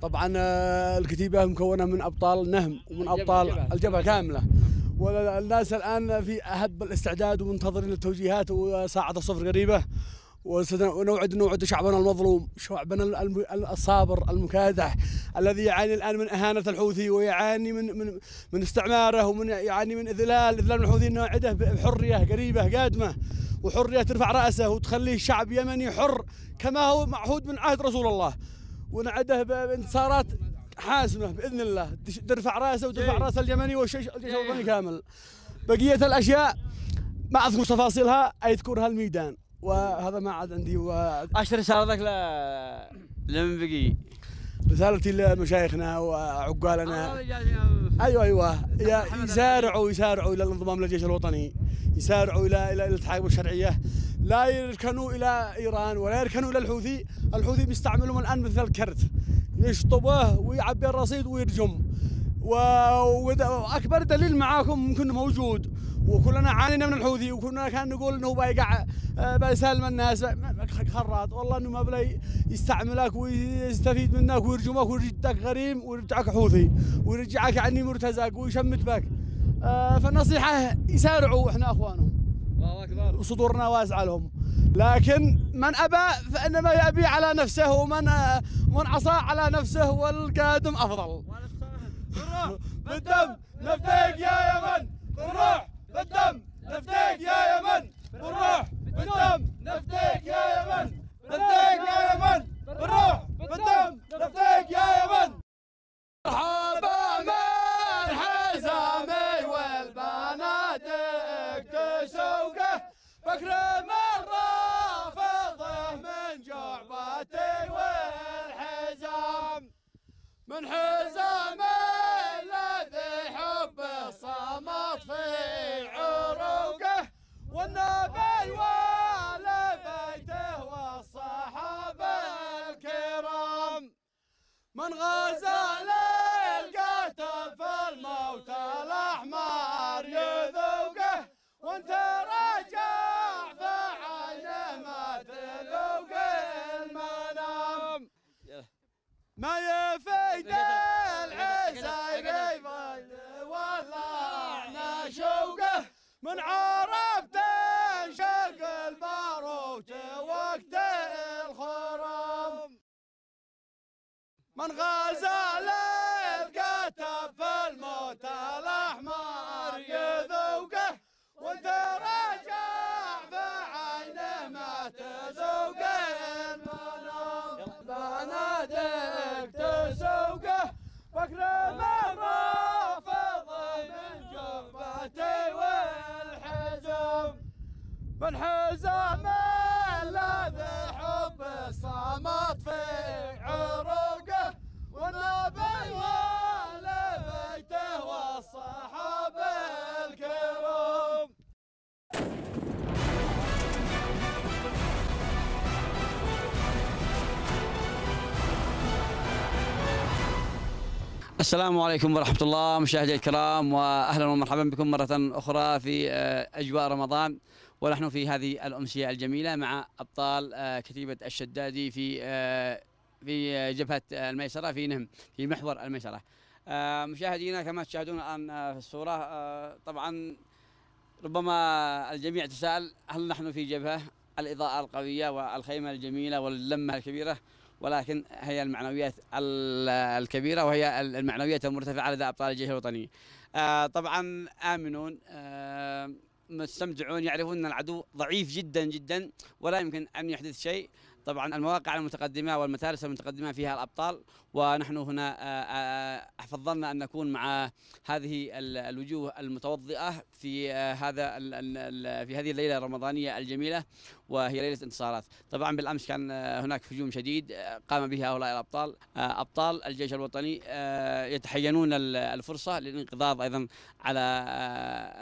طبعا آه، الكتيبه مكونه من ابطال نهم ومن ابطال الجبهه كامله والناس الان في اهب الاستعداد ومنتظرين التوجيهات وساعه الصفر قريبه ونوعد نوعد شعبنا المظلوم شعبنا الصابر المكادح الذي يعاني الآن من إهانة الحوثي ويعاني من من من استعماره ومن يعاني من إذلال إذلال الحوثي نوعده بحرية قريبة قادمة وحرية ترفع رأسه وتخليه شعب يمني حر كما هو معهود من عهد رسول الله ونعده بانتصارات حاسمة بإذن الله ترفع رأسه وترفع إيه. رأس اليمني والجيش إيه. الوطني كامل بقية الأشياء ما أذكر تفاصيلها اذكرها يذكرها الميدان وهذا ما عاد عندي و... ايش رسالتك ل... لمن بقي؟ رسالتي لمشايخنا وعقالنا آه، ايوه ايوه يسارعوا يسارعوا الى الانضمام للجيش الوطني يسارعوا الى الى التحاكم الشرعيه لا يركنوا الى ايران ولا يركنوا الى الحوثي الحوثي بيستعملهم الان مثل الكرت يشطبه ويعبي الرصيد ويرجم واكبر دليل معاكم كنا موجود وكلنا عانينا من الحوثي وكلنا كان نقول انه بيقع آه، بيسلم الناس خراط والله انه ما بلا يستعملك ويستفيد منك ويرجمك ويرجعك غريم ويرجعك حوثي ويرجعك عني مرتزق ويشمت بك آه، فالنصيحه يسارعوا احنا اخوانهم الله اكبر وصدورنا واسعه لهم لكن من ابى فانما يابي على نفسه ومن آه، من عصى على نفسه والقادم افضل بالروح بالدم نفديك يا يمن بالروح بالدم نفديك يا يمن بالروح بالدم نفديك يا يمن نفديك يا يمن بالروح بالدم نفديك يا يمن مرحبا من حزامي والبنات اكتشوقه والحزام من حزامي حبه في عروقه والنبي وال بيته والصحابه الكرام من غزاله من عرفت شق الباروت وقت الخرام من غزا السلام عليكم ورحمة الله مشاهدي الكرام وأهلا ومرحبا بكم مرة أخرى في آه، أجواء رمضان ونحن في هذه الأمسية الجميلة مع أبطال آه، كتيبة الشدادي في آه، في جبهة الميسرة في نهم في محور الميسرة مشاهدينا كما تشاهدون الآن في الصورة طبعا ربما الجميع تسأل هل نحن في جبهة الإضاءة القوية والخيمة الجميلة واللمة الكبيرة ولكن هي المعنويات الكبيره وهي المعنويات المرتفعه لدى ابطال الجيش الوطني. آه، طبعا امنون آه، مستمتعون يعرفون ان العدو ضعيف جدا جدا ولا يمكن ان يحدث شيء طبعا المواقع المتقدمه والمتارس المتقدمه فيها الابطال ونحن هنا آه، آه، آه، فضلنا أن نكون مع هذه الوجوه المتوضئة في هذا في هذه الليلة الرمضانية الجميلة وهي ليلة انتصارات طبعا بالأمس كان هناك هجوم شديد قام به هؤلاء الأبطال أبطال الجيش الوطني يتحينون الفرصة للانقضاض أيضا على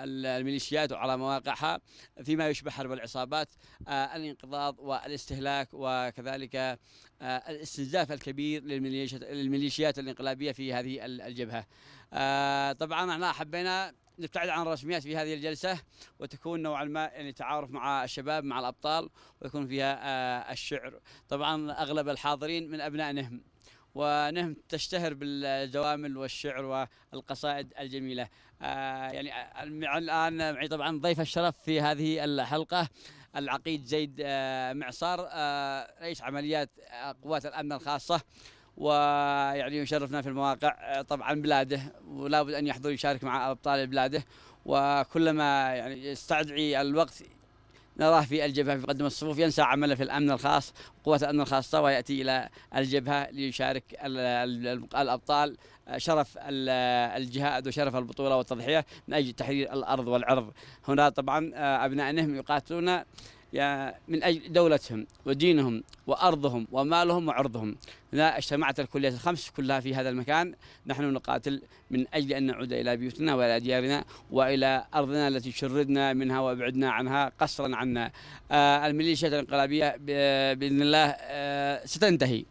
الميليشيات وعلى مواقعها فيما يشبه حرب العصابات الانقضاض والاستهلاك وكذلك آه، الاستنزاف الكبير للميليشيات الانقلابيه في هذه الجبهه. آه، طبعا احنا حبينا نبتعد عن الرسميات في هذه الجلسه وتكون نوعا ما يعني تعارف مع الشباب مع الابطال ويكون فيها آه، الشعر. طبعا اغلب الحاضرين من ابناء نهم. ونهم تشتهر بالزوامل والشعر والقصائد الجميله. يعني الان معي طبعا ضيف الشرف في هذه الحلقه العقيد زيد آه، معصار آه، رئيس عمليات آه، قوات الامن الخاصه ويعني يشرفنا في المواقع طبعا بلاده ولا بد ان يحضر يشارك مع ابطال بلاده وكلما يعني يستدعي الوقت نراه في الجبهة في قدم الصفوف ينسى عمله في الأمن الخاص قوة الأمن الخاصة ويأتي إلى الجبهة ليشارك الأبطال آه، شرف الجهاد وشرف البطولة والتضحية من أجل تحرير الأرض والعرض هنا طبعا آه، أبنائهم يقاتلون من أجل دولتهم ودينهم وأرضهم ومالهم وعرضهم هنا اجتمعت الكليات الخمس كلها في هذا المكان نحن نقاتل من أجل أن نعود إلى بيوتنا وإلى ديارنا وإلى أرضنا التي شردنا منها وأبعدنا عنها قصرا عنا آه، الميليشيات الانقلابية بإذن الله آه، ستنتهي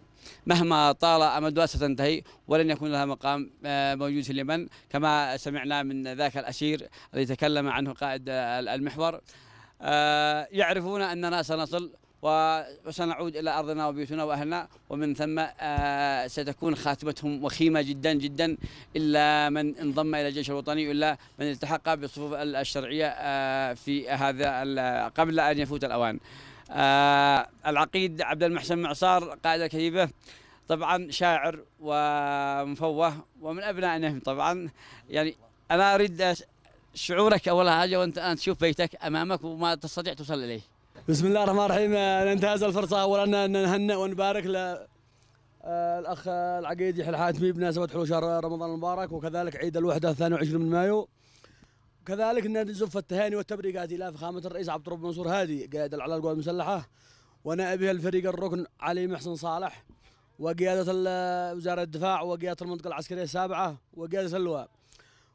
مهما طال امدها ستنتهي ولن يكون لها مقام آه، موجود في اليمن كما سمعنا من ذاك الاسير الذي تكلم عنه قائد المحور آه، يعرفون أننا سنصل وسنعود إلى أرضنا وبيوتنا وأهلنا ومن ثم آه، ستكون خاتمتهم وخيمة جدا جدا إلا من انضم إلى الجيش الوطني إلا من التحق بالصفوف الشرعية آه، في هذا قبل أن يفوت الأوان العقيد عبد المحسن معصار قائد الكتيبة طبعا شاعر ومفوه ومن أبنائهم طبعا يعني أنا أريد شعورك اول حاجه وانت الان تشوف بيتك امامك وما تستطيع توصل اليه. بسم الله الرحمن الرحيم آه، ننتهز الفرصه اولا ان نهنئ ونبارك للاخ آه، العقيد يحيى الحاتمي بمناسبه حلول شهر رمضان المبارك وكذلك عيد الوحده 22 من مايو. كذلك نزف التهاني والتبريكات الى فخامه الرئيس عبد الرب منصور هادي قائد على القوى المسلحه ونائبه الفريق الركن علي محسن صالح وقياده آه، وزاره الدفاع وقياده المنطقه العسكريه السابعه وقياده اللواء.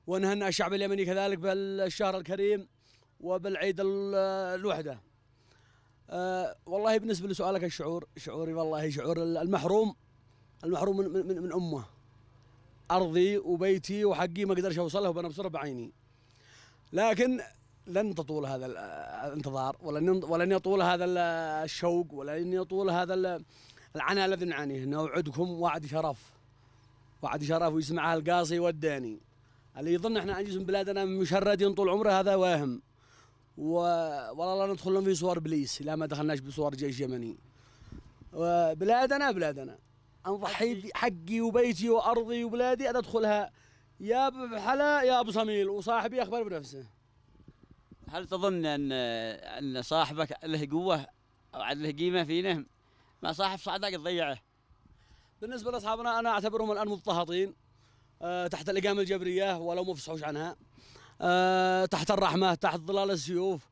ونهنا الشعب اليمني كذلك بالشهر الكريم وبالعيد الوحدة أه والله بالنسبة لسؤالك الشعور شعوري والله شعور المحروم المحروم من, من, من أمه أرضي وبيتي وحقي ما أقدرش أوصله وبنبصره بعيني لكن لن تطول هذا الانتظار ولن ولن يطول هذا الشوق ولن يطول هذا العناء الذي نعانيه نوعدكم وعد شرف وعد شرف ويسمعها القاصي والداني اللي يظن احنا عجز من بلادنا مشردين طول عمره هذا واهم و... والله لا ندخل لهم في صور بليس لا ما دخلناش بصور جيش يمني وبلادنا بلادنا انضحي حقي وبيتي وارضي وبلادي انا ادخلها يا بحلا يا ابو صميل وصاحبي اخبر بنفسه هل تظن ان ان صاحبك له قوه او له قيمه فينا ما صاحب صعدك تضيعه بالنسبه لاصحابنا انا اعتبرهم الان مضطهدين آه، تحت الإقامة الجبرية ولو ما فصحوش عنها آه، تحت الرحمة تحت ظلال السيوف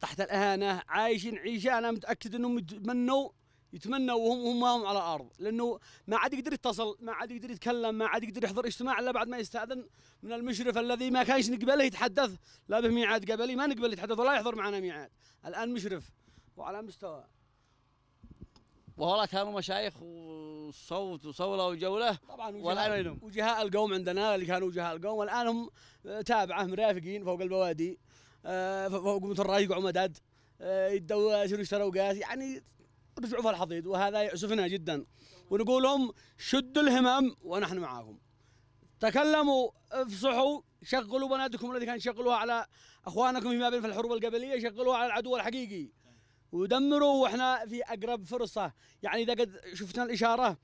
تحت الإهانة عايشين عيشة أنا متأكد أنهم يتمنوا يتمنوا وهم هم على الارض لانه ما عاد يقدر يتصل ما عاد يقدر يتكلم ما عاد يقدر يحضر اجتماع الا بعد ما يستاذن من المشرف الذي ما كانش نقبله يتحدث لا به ميعاد قبلي ما نقبل يتحدث ولا يحضر معنا ميعاد الان مشرف وعلى مستوى والله كانوا مشايخ وصوت وصولة وجولة طبعا وجهاء, وجهاء القوم عندنا اللي كانوا وجهاء القوم الآن هم تابعة مرافقين فوق البوادي آه، فوق مثل رايق وعمداد آه، يدوا يشتروا قاس يعني رجعوا في الحضيض وهذا يعزفنا جدا ونقول لهم شدوا الهمم ونحن معاكم تكلموا افصحوا شغلوا بناتكم الذي كان يشغلوها على اخوانكم فيما بين في الحروب القبليه شغلوها على العدو الحقيقي ودمروا واحنا في اقرب فرصه يعني اذا قد شفنا الاشاره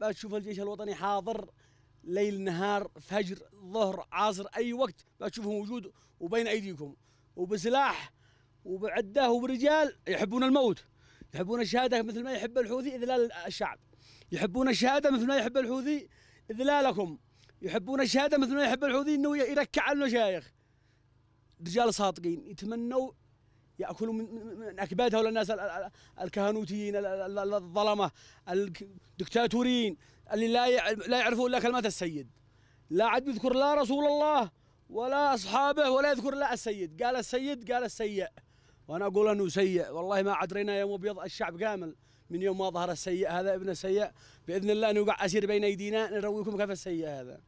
بتشوف الجيش الوطني حاضر ليل نهار فجر ظهر عصر اي وقت بتشوفه موجود وبين ايديكم وبسلاح وبعده وبرجال يحبون الموت يحبون الشهاده مثل ما يحب الحوثي اذلال الشعب يحبون الشهاده مثل ما يحب الحوثي اذلالكم يحبون الشهاده مثل ما يحب الحوثي انه يركع المشايخ رجال صادقين يتمنوا ياكلوا من, من اكباد هؤلاء الناس الكهنوتيين الظلمه الدكتاتوريين اللي لا لا يعرفون الا كلمه السيد لا عاد يذكر لا رسول الله ولا اصحابه ولا يذكر لا السيد قال السيد قال السيء وانا اقول انه سيء والله ما عاد رينا يوم ابيض الشعب كامل من يوم ما ظهر السيء هذا ابن السيء باذن الله انه يوقع اسير بين ايدينا نرويكم كيف السيء هذا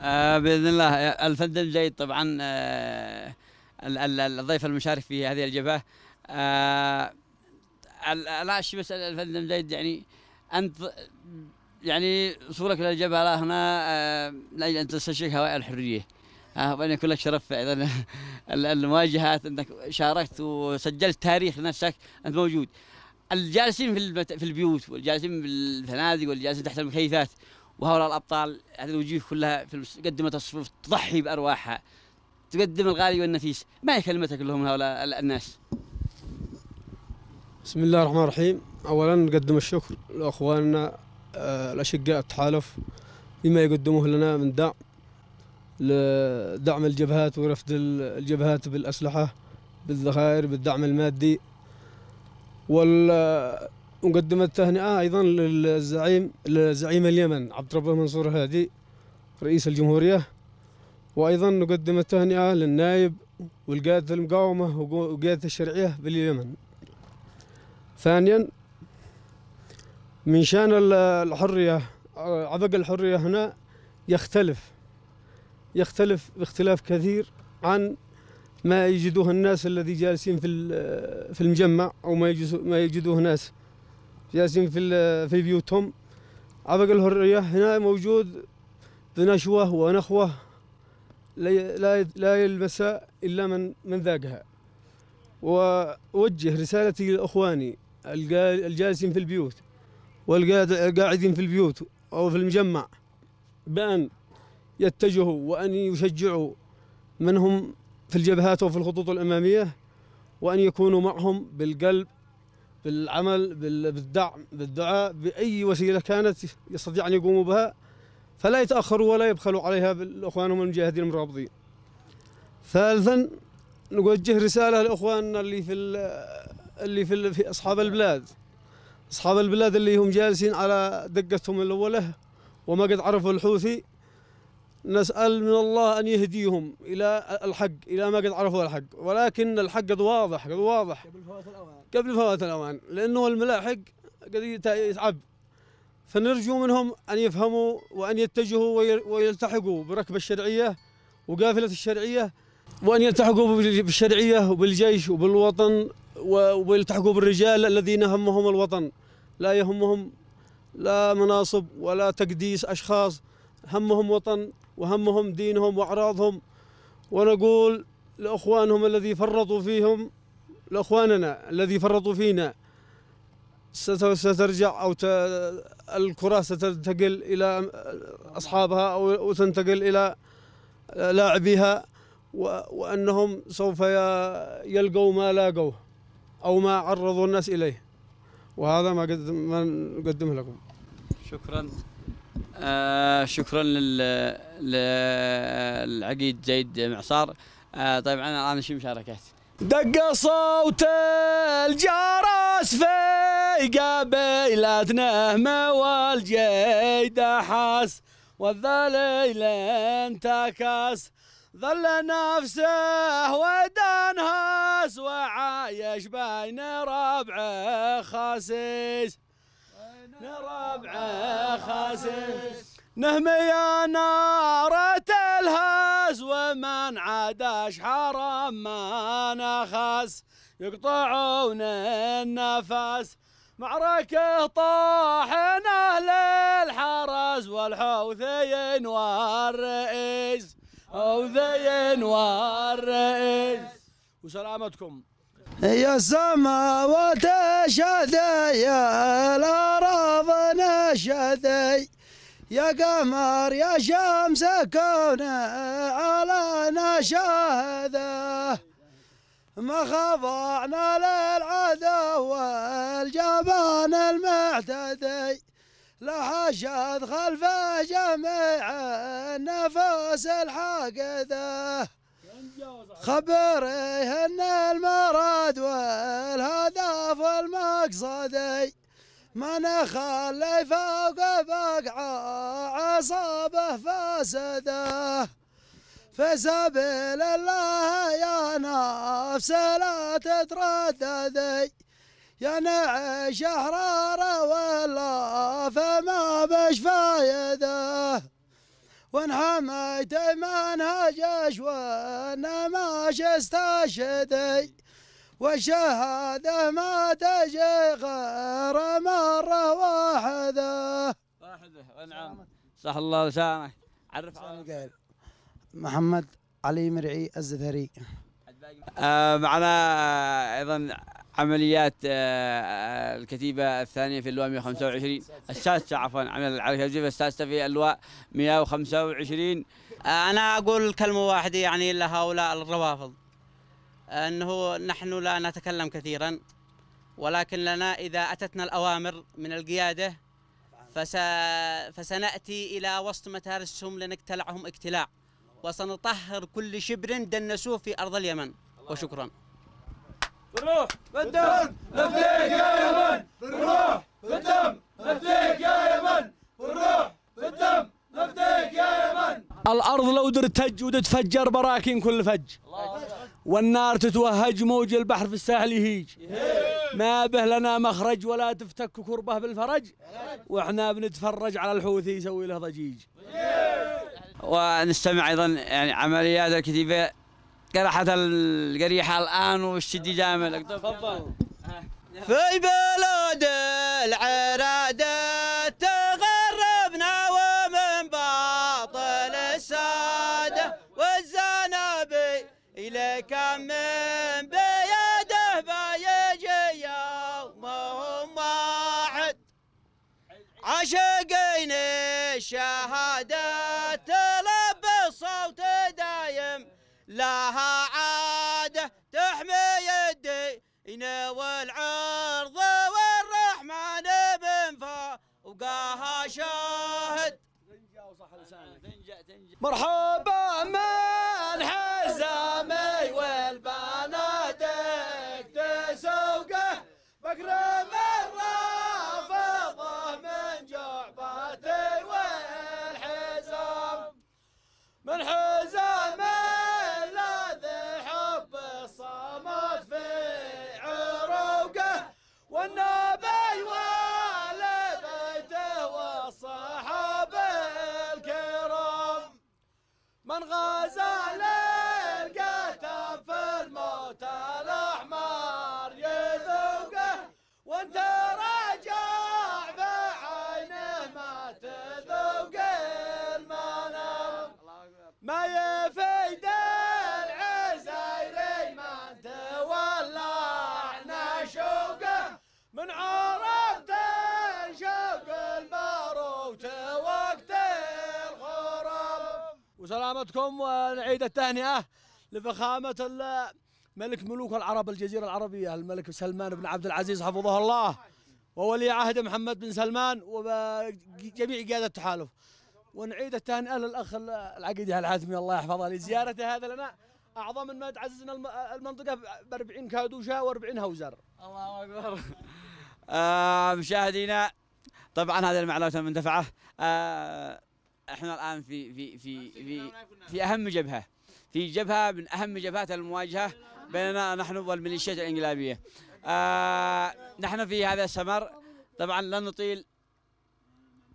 آه باذن الله الفندم زيد طبعا آه الضيف المشارك في هذه الجبهه شيء بس الفندم زيد يعني انت يعني وصولك للجبهه الجبهه هنا آه، لاجل ان تستشرك هواء الحريه آه، وان يكون لك شرف ايضا المواجهات انك شاركت وسجلت تاريخ لنفسك انت موجود الجالسين في في البيوت والجالسين في الفنادق والجالسين تحت المكيفات وهؤلاء الابطال هذه الوجوه كلها في قدمت الصفوف تضحي بارواحها تقدم الغالي والنفيس ما هي كلمتك لهم هؤلاء الناس بسم الله الرحمن الرحيم اولا نقدم الشكر لاخواننا آه، الاشقاء التحالف بما يقدموه لنا من دعم لدعم الجبهات ورفد الجبهات بالاسلحه بالذخائر بالدعم المادي وال ونقدم التهنئه ايضا للزعيم لزعيم اليمن عبد ربه منصور هادي رئيس الجمهوريه وأيضا نقدم التهنئة للنائب والقيادة المقاومة وقيادة الشرعية باليمن ثانيا من شان الحرية عبق الحرية هنا يختلف يختلف باختلاف كثير عن ما يجدوه الناس الذي جالسين في في المجمع او ما ما يجدوه ناس جالسين في في بيوتهم عبق الحريه هنا موجود بنشوه ونخوه لا لا إلا من من ذاقها وأوجه رسالتي لإخواني الجالسين في البيوت والقاعدين في البيوت أو في المجمع بأن يتجهوا وأن يشجعوا من هم في الجبهات وفي الخطوط الأمامية وأن يكونوا معهم بالقلب بالعمل بالدعم بالدعاء بأي وسيلة كانت يستطيع أن يقوموا بها فلا يتأخروا ولا يبخلوا عليها بإخوانهم المجاهدين المرابطين ثالثا نوجه رسالة لإخواننا اللي في اللي في, في أصحاب البلاد أصحاب البلاد اللي هم جالسين على دقتهم الأولى وما قد عرفوا الحوثي نسأل من الله أن يهديهم إلى الحق إلى ما قد عرفوا الحق ولكن الحق قد واضح قد واضح قبل فوات الأوان قبل فوات الأوان لأنه الملاحق قد يتعب فنرجو منهم أن يفهموا وأن يتجهوا ويلتحقوا بركب الشرعية وقافلة الشرعية وأن يلتحقوا بالشرعية وبالجيش وبالوطن ويلتحقوا بالرجال الذين همهم الوطن لا يهمهم لا مناصب ولا تقديس أشخاص همهم وطن وهمهم دينهم وأعراضهم ونقول لأخوانهم الذي فرطوا فيهم لأخواننا الذي فرطوا فينا سترجع أو الكرة ستنتقل إلى أصحابها أو وتنتقل إلى لاعبيها وأنهم سوف يلقوا ما لاقوه أو ما عرضوا الناس إليه وهذا ما قد ما نقدمه لكم شكرا آه شكرا للعقيد زيد معصار آه طيب انا الان شو مشاركات؟ دق صوت الجرس في قبيلتنا موال جيد حاس والذليل انتكس ظل نفسه ودنهس وعايش بين ربع خاسيس ربع خاسيس نهمي يا نارته الهز ومن عداش حرام ما نخس يقطعون النفس معركة طاحنا للحرس والحوثيين والرئيس حوثيين والرئيس وسلامتكم يا السماوات شذي يا الأرض نشذي يا قمر يا شمس كون على نشاهد ما خضعنا للعدو والجبان المعتدي لا حشد خلف جميع النفس الحاقده خبريه ان المراد والهدف والمقصدي ما نخلي فوق عصابه فاسده في سبيل الله يا نفس لا تترددي يا نعيش احرار ولا فما بش فايده وان حميت منهجش وان ماش استشدي وشهاده ما تجي غير مرة واحدة واحدة نعم صح الله لسانك عرف على محمد علي مرعي الزثري آه معنا ايضا عمليات آه، آه، الكتيبه الثانيه في اللواء 125 السادسه عفوا عمل الكتيبه السادسه في اللواء 125 آه، انا اقول كلمه واحده يعني لهؤلاء الروافض أنه نحن لا نتكلم كثيرا ولكن لنا إذا أتتنا الأوامر من القيادة فس... فسنأتي إلى وسط متارسهم لنقتلعهم اقتلاع وسنطهر كل شبر دنسوه في أرض اليمن وشكرا بالروح بالدم نفديك يا يمن بالروح بالدم نفديك يا يمن بالروح بالدم نفديك يا يمن الأرض لو درتج وتتفجر براكين كل فج والنار تتوهج موج البحر في الساحل يهيج ما به لنا مخرج ولا تفتك كربه بالفرج واحنا بنتفرج على الحوثي يسوي له ضجيج ونستمع ايضا يعني عمليات الكتيبه قرحت القريحه الان والشدي جامل تفضل في بلاد العراده من بيده بيجي يومهم واحد عاشقين الشهادة تلب صوت دايم لها عادة تحمي الدين والعرض والرحمن من فوقها شاهد مرحبا من حزامي والبنادق تسوقه بكرمه من غزا حضراتكم ونعيد التهنئة لفخامة ملك ملوك العرب الجزيرة العربية الملك سلمان بن عبد العزيز حفظه الله وولي عهد محمد بن سلمان وجميع قيادة التحالف ونعيد التهنئة للأخ العقيدي العازمي الله يحفظه لزيارته هذا لنا أعظم ما تعززنا المنطقة ب 40 كادوشة و40 هوزر الله أكبر آه مشاهدينا طبعا هذه المعلومات المندفعة آه احنا الان في في في في, في اهم جبهه في جبهه من اهم جبهات المواجهه بيننا نحن والميليشيات الانقلابيه. آه نحن في هذا السمر طبعا لن نطيل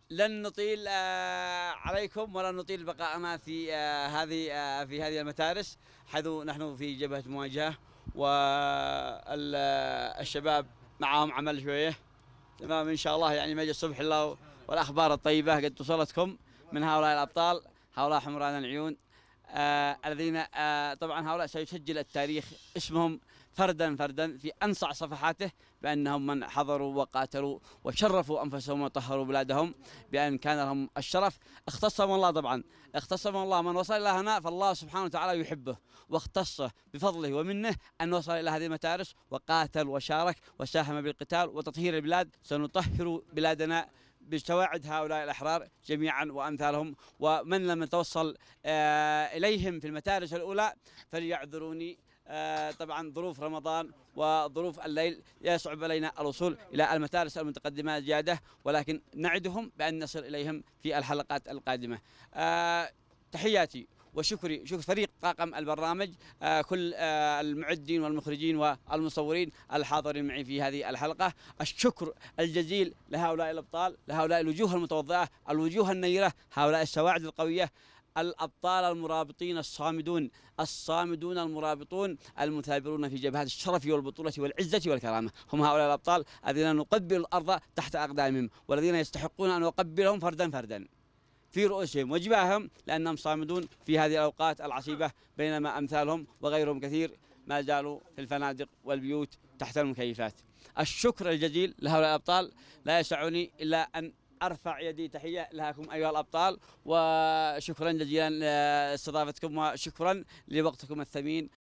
لن نطيل آه عليكم ولن نطيل بقائنا في آه هذه آه في هذه المتارس حيث نحن في جبهه مواجهه والشباب معهم عمل شويه تمام ان شاء الله يعني مجلس الصبح الله والاخبار الطيبه قد وصلتكم من هؤلاء الابطال هؤلاء حمران العيون آه الذين آه طبعا هؤلاء سيسجل التاريخ اسمهم فردا فردا في انصع صفحاته بانهم من حضروا وقاتلوا وشرفوا انفسهم وطهروا بلادهم بان كان لهم الشرف اختصهم الله طبعا اختصهم الله من وصل الى هنا فالله سبحانه وتعالى يحبه واختصه بفضله ومنه ان وصل الى هذه المتارس وقاتل وشارك وساهم بالقتال وتطهير البلاد سنطهر بلادنا بتواعد هؤلاء الأحرار جميعا وأمثالهم ومن لم يتوصل آه، إليهم في المتارس الأولى فليعذروني آه، طبعا ظروف رمضان وظروف الليل يصعب علينا الوصول الى المتارس المتقدمه زياده ولكن نعدهم بان نصل اليهم في الحلقات القادمه. آه، تحياتي وشكري شكر فريق طاقم البرنامج آه، كل آه، المعدين والمخرجين والمصورين الحاضرين معي في هذه الحلقة الشكر الجزيل لهؤلاء الأبطال لهؤلاء الوجوه المتوضعة الوجوه النيرة هؤلاء السواعد القوية الأبطال المرابطين الصامدون الصامدون المرابطون المثابرون في جبهات الشرف والبطولة والعزة والكرامة هم هؤلاء الأبطال الذين نقبل الأرض تحت أقدامهم والذين يستحقون أن أقبلهم فردا فردا في رؤوسهم وجباههم لأنهم صامدون في هذه الأوقات العصيبة بينما أمثالهم وغيرهم كثير ما زالوا في الفنادق والبيوت تحت المكيفات الشكر الجزيل لهؤلاء الأبطال لا يسعني إلا أن ارفع يدي تحيه لكم ايها الابطال وشكرا جزيلا لاستضافتكم آه، وشكرا لوقتكم الثمين